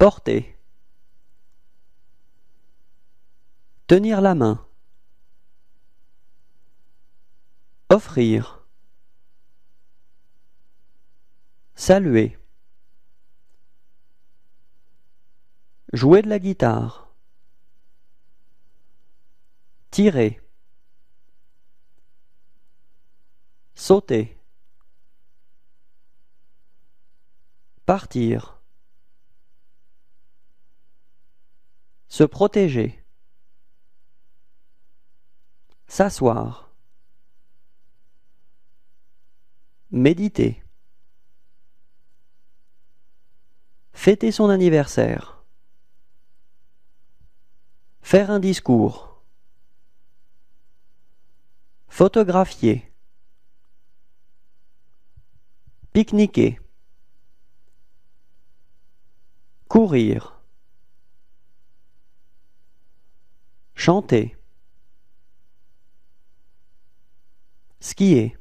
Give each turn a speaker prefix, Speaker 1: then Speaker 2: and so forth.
Speaker 1: Porter
Speaker 2: Tenir la main Offrir Saluer Jouer de la guitare Tirer Sauter Partir Se protéger. S'asseoir. Méditer. Fêter son anniversaire. Faire un discours. Photographier. Pique-niquer. Courir. chanter,
Speaker 1: skier